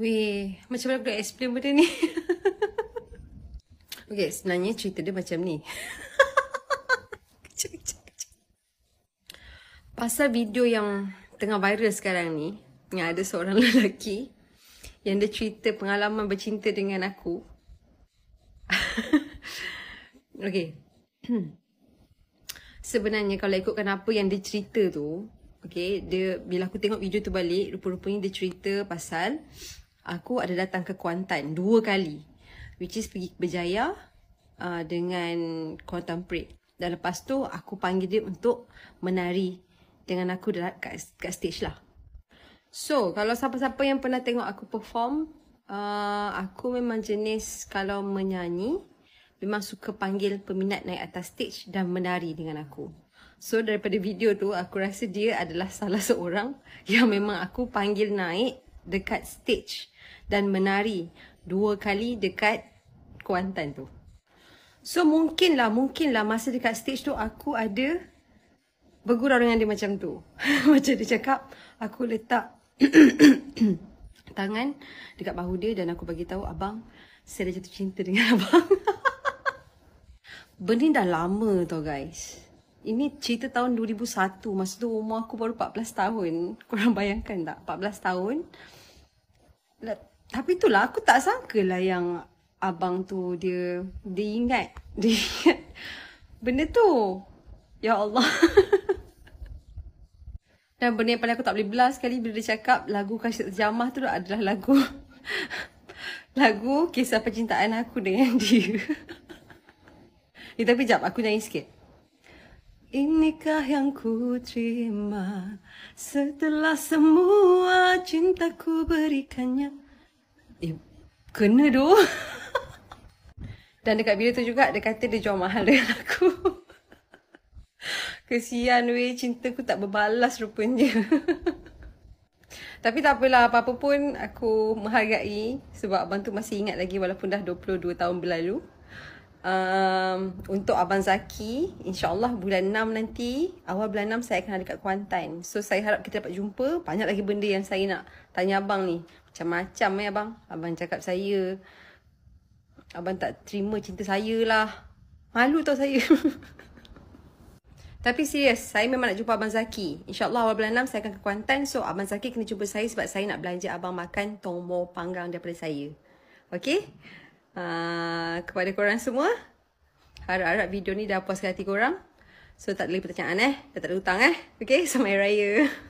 Weh, macam mana aku nak explain benda ni? okay, sebenarnya cerita dia macam ni. Pasal video yang tengah viral sekarang ni, yang ada seorang lelaki yang dia cerita pengalaman bercinta dengan aku. okay. sebenarnya kalau ikutkan apa yang dia cerita tu, okay, dia, bila aku tengok video tu balik, rupa-rupanya dia cerita pasal aku ada datang ke Kuantan dua kali. Which is pergi berjaya uh, dengan Kuantan Parade. Dan lepas tu aku panggil dia untuk menari dengan aku dekat kat, stage lah. So kalau siapa-siapa yang pernah tengok aku perform, uh, aku memang jenis kalau menyanyi memang suka panggil peminat naik atas stage dan menari dengan aku. So daripada video tu aku rasa dia adalah salah seorang yang memang aku panggil naik dekat stage dan menari dua kali dekat Kuantan tu. So mungkinlah, mungkinlah masa dekat stage tu aku ada bergurau dengan dia macam tu. macam dia cakap, aku letak tangan dekat bahu dia dan aku bagi tahu abang, saya dah jatuh cinta dengan abang. Benda dah lama tau guys. Ini cerita tahun 2001. Masa tu umur aku baru 14 tahun. Korang bayangkan tak? 14 tahun. Lah, tapi itulah aku tak sangka lah yang abang tu dia dia ingat dia ingat benda tu. Ya Allah. Dan benda yang paling aku tak boleh belas sekali bila dia cakap lagu Kasih Jamah tu adalah lagu lagu kisah percintaan aku dengan dia. Ya, tapi jap aku nyanyi sikit. Inikah yang ku terima Setelah semua cintaku berikannya Eh, kena tu Dan dekat video tu juga dia kata dia jual mahal dengan aku Kesian weh, cintaku tak berbalas rupanya Tapi tak apalah, apa-apa pun aku menghargai Sebab abang tu masih ingat lagi walaupun dah 22 tahun berlalu um, untuk Abang Zaki. InsyaAllah bulan 6 nanti, awal bulan 6 saya akan ada kat Kuantan. So saya harap kita dapat jumpa. Banyak lagi benda yang saya nak tanya Abang ni. Macam-macam ya Abang. Abang cakap saya. Abang tak terima cinta saya lah. Malu tau saya. Tapi serius, saya memang nak jumpa Abang Zaki. InsyaAllah awal bulan 6 saya akan ke Kuantan. So Abang Zaki kena jumpa saya sebab saya nak belanja Abang makan tomo panggang daripada saya. Okay? Uh, ah, kepada korang semua. Harap-harap video ni dah puas hati korang. So tak ada lagi pertanyaan eh. Dah tak ada hutang eh. Okay, sampai raya.